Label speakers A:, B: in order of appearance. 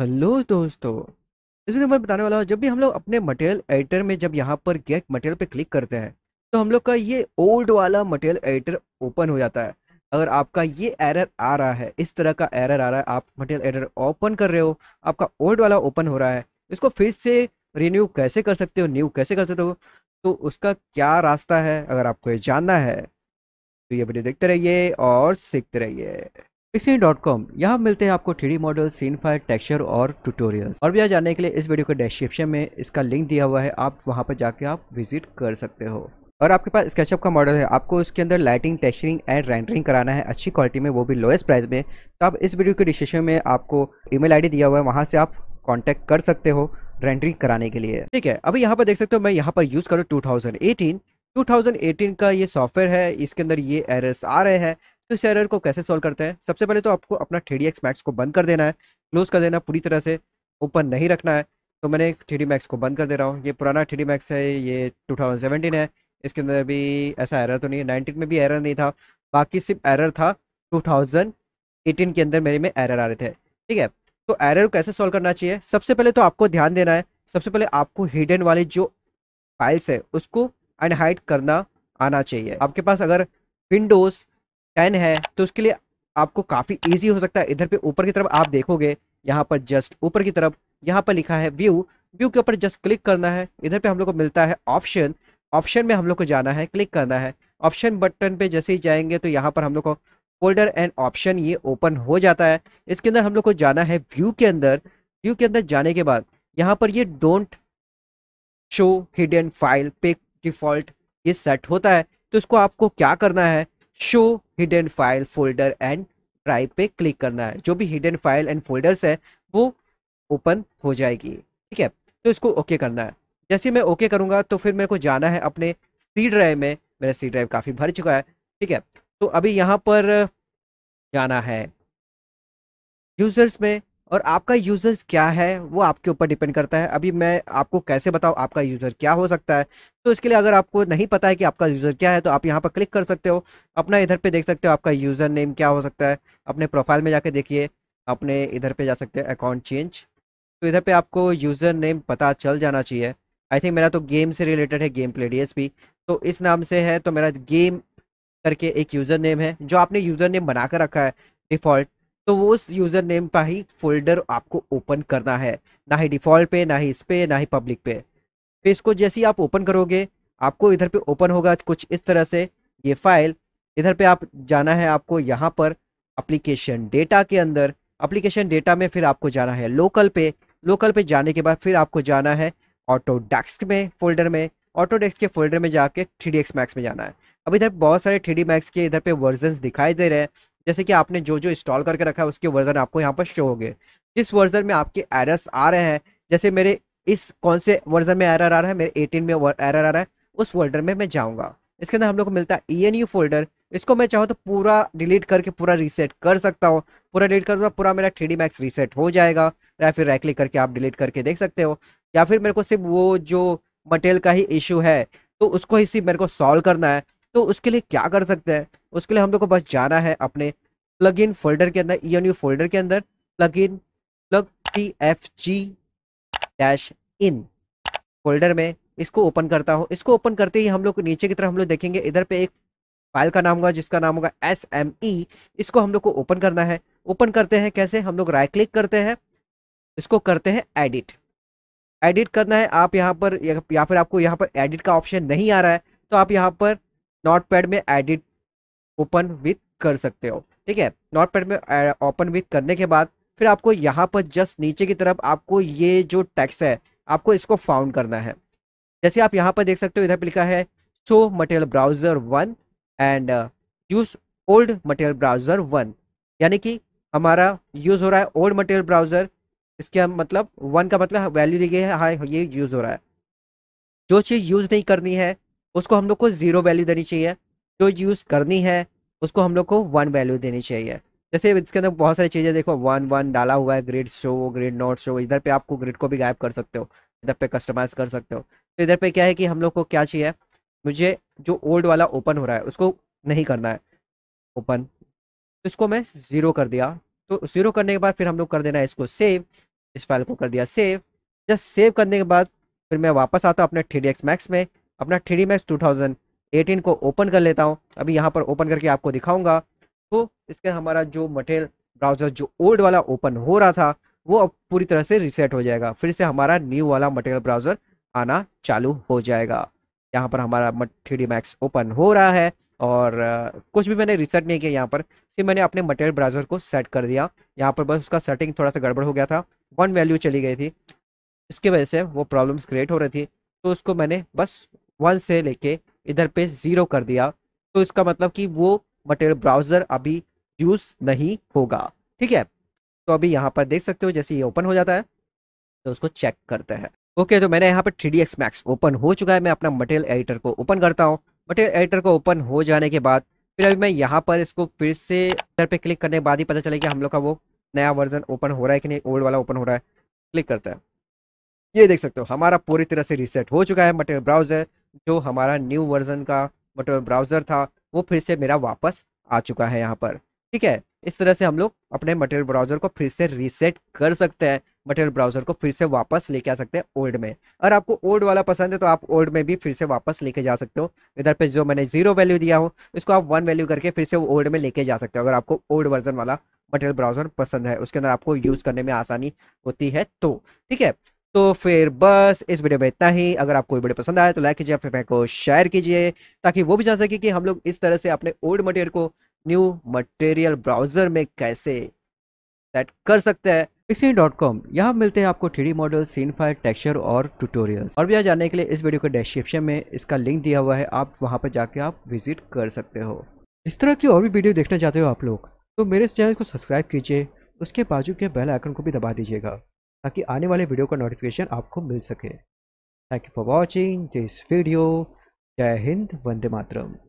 A: hello दोस्तों video में बताने वाला हूँ जब भी हम लोग अपने मटेरियल एडिटर में जब यहाँ पर गेट मटेरियल पे क्लिक करते हैं तो हम लोग का ये ओल्ड वाला मटेरियल एडिटर ओपन हो जाता है अगर आपका ये एरर आ रहा है इस तरह का एरर आ रहा है आप मटेरियल एडिटर ओपन कर रहे हो आपका ओल्ड वाला ओपन हो रहा है इसको फिर से रिन्यू कैसे कर सकते हो न्यू कैसे कर सकते हो तो उसका क्या रास्ता है अगर आपको ये जानना है तो ये वीडियो देखते रहिए और सीखते रहिए पिक्सिंग डॉट कॉम यहाँ मिलते हैं आपको three D model scene file texture और ट्यूटोरियल्स और भी जाने के लिए इस वीडियो के डिस्क्रिप्शन में इसका लिंक दिया हुआ है आप वहाँ पर जाके आप विजिट कर सकते हो और आपके पास स्केचअप का मॉडल है आपको उसके अंदर लाइटिंग टेक्सचरिंग एंड रेंडरिंग कराना है अच्छी क्वालिटी में वो भी लोएस्ट प्राइस में तो आप इस वीडियो के डिस्क्रिप्शन में आपको आई डी दिया हुआ है वहाँ से आप कॉन्टैक्ट कर सकते हो रेंडरिंग कराने के लिए ठीक है अभी यहाँ पर देख सकते हो मैं यहाँ पर यूज़ करूँ टू थाउजेंड 2018 का ये सॉफ्टवेयर है इसके अंदर ये एरर्स आ रहे हैं तो इस एरर को कैसे सॉल्व करते हैं सबसे पहले तो आपको अपना थ्री मैक्स को बंद कर देना है क्लोज कर देना पूरी तरह से ओपन नहीं रखना है तो मैंने थ्री मैक्स को बंद कर दे रहा हूँ ये पुराना थ्री मैक्स है ये सेवेंटीन है इसके अंदर भी ऐसा एरर तो नहीं है नाइनटीन में भी एरर नहीं था बाकी सिर्फ एरर था 2018 के अंदर मेरे में एरर आ रहे थे ठीक है तो एरर कैसे सॉल्व करना चाहिए सबसे पहले तो आपको ध्यान देना है सबसे पहले आपको हिडन वाले जो फाइल्स है उसको अनहाइड करना आना चाहिए आपके पास अगर विंडोज़ टेन है तो उसके लिए आपको काफ़ी ईजी हो सकता है इधर पे ऊपर की तरफ आप देखोगे यहाँ पर जस्ट ऊपर की तरफ यहाँ पर लिखा है व्यू व्यू के ऊपर जस्ट क्लिक करना है इधर पे हम लोग को मिलता है ऑप्शन ऑप्शन में हम लोग को जाना है क्लिक करना है ऑप्शन बटन पे जैसे ही जाएंगे तो यहाँ पर हम लोग को फोल्डर एंड ऑप्शन ये ओपन हो जाता है इसके अंदर हम लोग को जाना है व्यू के अंदर व्यू के अंदर जाने के बाद यहाँ पर ये डोंट शो हिडन फाइल पे डिफॉल्ट ये सेट होता है तो इसको आपको क्या करना है show hidden file folder and drive पे क्लिक करना है जो भी हिडन फाइल एंड फोल्डर्स है वो ओपन हो जाएगी ठीक है तो इसको ओके करना है जैसे मैं ओके करूँगा तो फिर मेरे को जाना है अपने सी ड्राइव में मेरा सी ड्राइव काफ़ी भर चुका है ठीक है तो अभी यहाँ पर जाना है यूज़र्स में और आपका यूज़र्स क्या है वो आपके ऊपर डिपेंड करता है अभी मैं आपको कैसे बताऊँ आपका यूज़र क्या हो सकता है तो इसके लिए अगर आपको नहीं पता है कि आपका यूज़र क्या है तो आप यहाँ पर क्लिक कर सकते हो अपना इधर पे देख सकते हो आपका यूज़र नेम क्या हो सकता है अपने प्रोफाइल में जाके देखिए अपने इधर पे जा सकते हैं अकाउंट चेंज तो इधर पे आपको यूज़र नेम पता चल जाना चाहिए आई थिंक मेरा तो गेम से रिलेटेड है गेम प्ले डी तो इस नाम से है तो मेरा गेम करके एक यूज़र नेम है जो आपने यूज़र नेम बना कर रखा है डिफ़ॉल्ट तो वो उस यूज़र नेम का ही फोल्डर आपको ओपन करना है ना ही डिफ़ॉल्ट पे ना ही इस पे ना ही पब्लिक पे फिर इसको जैसे ही आप ओपन करोगे आपको इधर पे ओपन होगा कुछ इस तरह से ये फाइल इधर पे आप जाना है आपको यहाँ पर अप्लीकेशन डेटा के अंदर अप्लीकेशन डेटा में फिर आपको जाना है लोकल पे लोकल पे जाने के बाद फिर आपको जाना है ऑटो डेस्क में फोल्डर में ऑटो डेस्क के फोल्डर में जाके थ्री डी मैक्स में जाना है अब इधर बहुत सारे थ्री डी मैक्स के इधर पे वर्जन दिखाई दे रहे हैं जैसे कि आपने जो जो इंस्टॉल करके रखा है उसके वर्जन आपको यहाँ पर शो हो गए जिस वर्जन में आपके एरर्स आ रहे हैं जैसे मेरे इस कौन से वर्जन में एरर आ रहा है मेरे एटीन में एरर आ रहा है उस फोल्डर में मैं जाऊँगा इसके अंदर हम लोग को मिलता है ई एन यू फोल्डर इसको मैं चाहूँ तो पूरा डिलीट करके पूरा रीसेट कर सकता हूँ पूरा डिलीट कर पूरा मेरा थ्री डी मैक्स रीसेट हो जाएगा या फिर राइट क्लिक करके आप डिलीट करके देख सकते हो या फिर मेरे को सिर्फ वो जो मटेरियल का ही इशू है तो उसको ही सिर्फ मेरे को सॉल्व करना है तो उसके लिए क्या कर सकते हैं उसके लिए हम लोग को बस जाना है अपने प्लग इन फोल्डर के अंदर ई एन यू फोल्डर के अंदर plug in plug T F G dash in folder में इसको ओपन करता हूँ इसको ओपन करते ही हम लोग नीचे की तरफ हम लोग देखेंगे इधर पे एक फाइल का नाम होगा जिसका नाम होगा एस एम ई इसको हम लोग को ओपन करना है ओपन करते हैं कैसे हम लोग राइट क्लिक करते हैं इसको करते हैं एडिट एडिट करना है आप यहाँ पर या फिर आपको यहाँ पर एडिट का ऑप्शन नहीं आ रहा है तो आप यहाँ पर नोट पैड में एडिट ओपन विथ कर सकते हो ठीक है नोट पैड में ओपन विथ करने के बाद फिर आपको यहाँ पर जस्ट नीचे की तरफ आपको ये जो टैक्स है आपको इसको फाउंड करना है जैसे आप यहाँ पर देख सकते हो इधर पर लिखा है show material browser one and use old material browser one यानी कि हमारा यूज़ हो रहा है ओल्ड मटेरियल ब्राउज़र इसके हम मतलब वन का मतलब वैल्यू दी गई है हाँ ये यूज़ हो रहा है जो चीज़ यूज़ नहीं करनी है उसको हम लोग को ज़ीरो वैल्यू देनी चाहिए जो यूज़ करनी है उसको हम लोग को वन वैल्यू देनी चाहिए जैसे इसके अंदर बहुत सारी चीज़ें देखो वन वन डाला हुआ है grid show grid not show इधर पे आपको ग्रिड को भी गायब कर सकते हो इधर पे कस्टमाइज कर सकते हो तो इधर पे क्या है कि हम लोग को क्या चाहिए मुझे जो ओल्ड वाला ओपन हो रहा है उसको नहीं करना है ओपन इसको मैं ज़ीरो कर दिया तो ज़ीरो करने के बाद फिर हम लोग कर देना है इसको सेव इस फाइल को कर दिया सेव जस्ट सेव करने के बाद फिर मैं वापस आता हूँ अपने थ्री डी मैक्स में अपना three max two thousand eighteen को ओपन कर लेता हूँ अभी यहाँ पर ओपन करके आपको दिखाऊंगा तो इसके हमारा जो मटेरियल ब्राउजर जो ओल्ड वाला ओपन हो रहा था वो अब पूरी तरह से रिसेट हो जाएगा फिर से हमारा न्यू वाला मटेरियल ब्राउजर आना चालू हो जाएगा यहाँ पर हमारा थ्री डी मैक्स ओपन हो रहा है और कुछ भी मैंने रिसेट नहीं किया यहाँ पर सिर्फ मैंने अपने मटेरियल ब्राउजर को सेट कर दिया यहाँ पर बस उसका सेटिंग थोड़ा सा गड़बड़ हो गया था वन वैल्यू चली गई थी इसकी वजह से वो प्रॉब्लम्स क्रिएट हो रही थी तो उसको मैंने बस वन से लेके इधर पे ज़ीरो कर दिया तो इसका मतलब कि वो मटेरियल ब्राउज़र अभी यूज़ नहीं होगा ठीक है तो अभी यहाँ पर देख सकते हो जैसे ये ओपन हो जाता है तो उसको चेक करते हैं ओके okay, तो मैंने यहाँ पर थ्री डी मैक्स ओपन हो चुका है मैं अपना मटेरियल एडिटर को ओपन करता हूँ मटेरियल एडिटर को ओपन हो जाने के बाद फिर अभी मैं यहाँ पर इसको फिर से इधर पे क्लिक करने के बाद ही पता चले कि हम लोग का वो नया वर्जन ओपन हो रहा है कि नहीं ओल्ड वाला ओपन हो रहा है क्लिक करता है ये देख सकते हो हमारा पूरी तरह से रिसेट हो चुका है मटेरियल ब्राउजर जो हमारा न्यू वर्जन का मतलब ब्राउज़र था वो फिर से मेरा वापस आ चुका है यहाँ पर ठीक है इस तरह से हम लोग अपने मटेरियल ब्राउज़र को फिर से रीसेट कर सकते हैं मटेरियल ब्राउज़र को फिर से वापस लेके आ सकते हैं ओल्ड में अगर आपको ओल्ड वाला पसंद है तो आप ओल्ड में भी फिर से वापस लेके जा सकते हो इधर पे जो मैंने जीरो वैल्यू दिया हो इसको आप वन वैल्यू करके फिर से ओल्ड में लेके जा सकते हो अगर आपको ओल्ड वर्जन वाला मटेरियल ब्राउज़र पसंद है उसके अंदर आपको यूज़ करने में आसानी होती है तो ठीक है तो फिर बस इस वीडियो में इतना ही अगर आपको वीडियो पसंद आए तो लाइक कीजिए अपने को शेयर कीजिए ताकि वो भी जान सके कि हम लोग इस तरह से अपने ओल्ड मटेरियल को न्यू मटेरियल ब्राउजर में कैसे सेट कर सकते हैं पिक्सी डॉट कॉम यहाँ मिलते हैं आपको three model scene fire texture और ट्यूटोरियल्स और भी जानने के लिए इस वीडियो के डिस्क्रिप्शन में इसका लिंक दिया हुआ है आप वहाँ पर जाके आप विजिट कर सकते हो इस तरह की और भी वीडियो देखना चाहते हो आप लोग तो मेरे इस चैनल को सब्सक्राइब कीजिए उसके बाजू के बेल आइकन को भी दबा दीजिएगा ताकि आने वाले वीडियो का नोटिफिकेशन आपको मिल सके thank you for watching this video जय हिंद वंदे मातरम